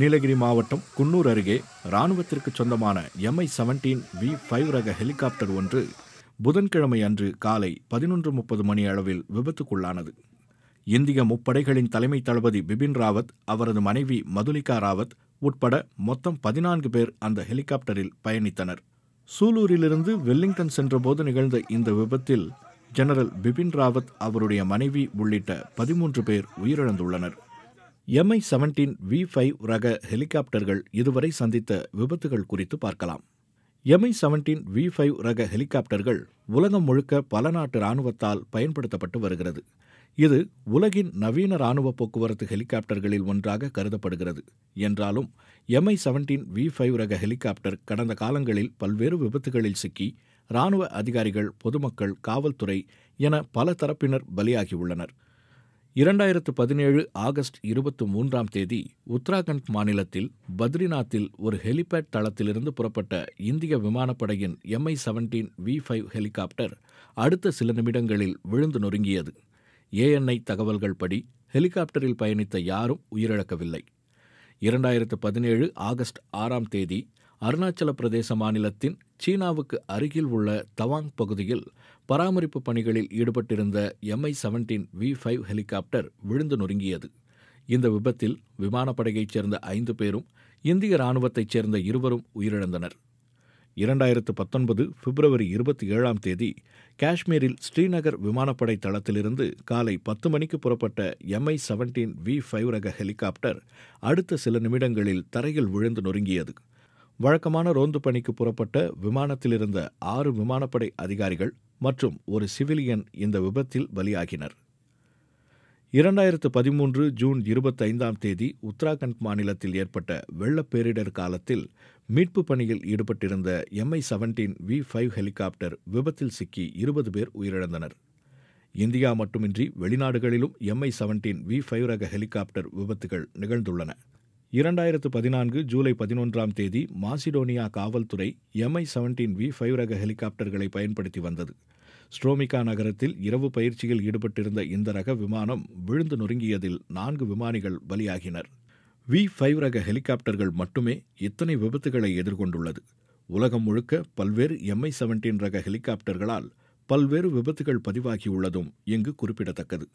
நீலகிரி மாவட்டம் குன்னூர் அருகே இராணுவத்திற்கு சொந்தமான எம்ஐ செவன்டீன் வி ஃபைவ் ரக ஹெலிகாப்டர் ஒன்று புதன்கிழமை அன்று காலை பதினொன்று முப்பது மணி அளவில் விபத்துக்குள்ளானது இந்திய முப்படைகளின் தலைமை தளபதி பிபின் ராவத் அவரது மனைவி மதுலிகா ராவத் உட்பட மொத்தம் பதினான்கு பேர் அந்த ஹெலிகாப்டரில் பயணித்தனர் சூலூரிலிருந்து வெல்லிங்டன் சென்றபோது நிகழ்ந்த இந்த விபத்தில் ஜெனரல் பிபின் ராவத் அவருடைய மனைவி உள்ளிட்ட பதிமூன்று பேர் உயிரிழந்துள்ளனர் எம்ஐ செவன்டீன் வி ஃபைவ் ரக ஹெலிகாப்டர்கள் இதுவரை சந்தித்த விபத்துகள் குறித்து பார்க்கலாம் எம்ஐ செவன்டீன் வி ஃபைவ் ரக ஹெலிகாப்டர்கள் உலகம் முழுக்க பல நாட்டு இராணுவத்தால் பயன்படுத்தப்பட்டு வருகிறது இது உலகின் நவீன இராணுவ போக்குவரத்து ஹெலிகாப்டர்களில் ஒன்றாக கருதப்படுகிறது என்றாலும் எம்ஐ செவன்டீன் வி ஃபைவ் ரக ஹெலிகாப்டர் கடந்த காலங்களில் பல்வேறு விபத்துகளில் சிக்கி இராணுவ அதிகாரிகள் பொதுமக்கள் காவல்துறை என பல தரப்பினர் பலியாகியுள்ளனர் இரண்டாயிரத்து பதினேழு ஆகஸ்ட் இருபத்தி மூன்றாம் தேதி உத்தராகண்ட் மாநிலத்தில் பத்ரிநாத்தில் ஒரு ஹெலிபேட் தளத்திலிருந்து புறப்பட்ட இந்திய விமானப்படையின் MI seventeen V five helicopter அடுத்த சில நிமிடங்களில் விழுந்து நொறுங்கியது ஏஎன்ஐ தகவல்கள் படி ஹெலிகாப்டரில் பயணித்த யாரும் உயிரிழக்கவில்லை இரண்டாயிரத்து பதினேழு ஆகஸ்ட் ஆறாம் தேதி அருணாச்சல பிரதேச மாநிலத்தின் சீனாவுக்கு அருகில் உள்ள தவாங் பகுதியில் பராமரிப்பு பணிகளில் ஈடுபட்டிருந்த MI seventeen V five helicopter விழுந்து நொறுங்கியது இந்த விபத்தில் விமானப்படையைச் சேர்ந்த ஐந்து பேரும் இந்திய ராணுவத்தைச் சேர்ந்த இருவரும் உயிரிழந்தனர் இரண்டாயிரத்து பத்தொன்பது பிப்ரவரி இருபத்தி ஏழாம் தேதி காஷ்மீரில் ஸ்ரீநகர் விமானப்படை தளத்திலிருந்து காலை பத்து மணிக்கு புறப்பட்ட எம்ஐ செவன்டீன் வி ஃபைவ் ரக ஹெலிகாப்டர் அடுத்த சில நிமிடங்களில் தரையில் விழுந்து நொறுங்கியது வழக்கமான ரோந்து பணிக்கு புறப்பட்ட விமானத்திலிருந்த ஆறு விமானப்படை அதிகாரிகள் மற்றும் ஒரு சிவிலியன் இந்த விபத்தில் பலியாகினர் இரண்டாயிரத்து பதிமூன்று ஜூன் இருபத்தைந்தாம் தேதி உத்தராகண்ட் மாநிலத்தில் ஏற்பட்ட வெள்ளப்பேரிடர் காலத்தில் மீட்பு பணியில் ஈடுபட்டிருந்த MI seventeen V five helicopter விபத்தில் சிக்கி இருபது பேர் உயிரிழந்தனர் இந்தியா மட்டுமின்றி வெளிநாடுகளிலும் எம்ஐ செவன்டீன் வி ஃபைவ் ரக ஹெலிகாப்டர் விபத்துகள் நிகழ்ந்துள்ளன இரண்டாயிரத்து பதினான்கு ஜூலை பதினொன்றாம் தேதி மாசிடோனியா காவல்துறை எம்ஐ செவன்டீன் வி ஃபைவ் ரக ஹெலிகாப்டர்களை பயன்படுத்தி வந்தது ஸ்ட்ரோமிகா நகரத்தில் இரவு பயிற்சியில் ஈடுபட்டிருந்த இந்த ரக விமானம் விழுந்து நொறுங்கியதில் நான்கு விமானிகள் பலியாகினர் வி ஃபைவ் ரக ஹெலிகாப்டர்கள் மட்டுமே இத்தனை விபத்துகளை எதிர்கொண்டுள்ளது உலகம் முழுக்க பல்வேறு எம்ஐ செவன்டீன் ரக ஹெலிகாப்டர்களால் பல்வேறு விபத்துகள் பதிவாகியுள்ளதும் இங்கு குறிப்பிடத்தக்கது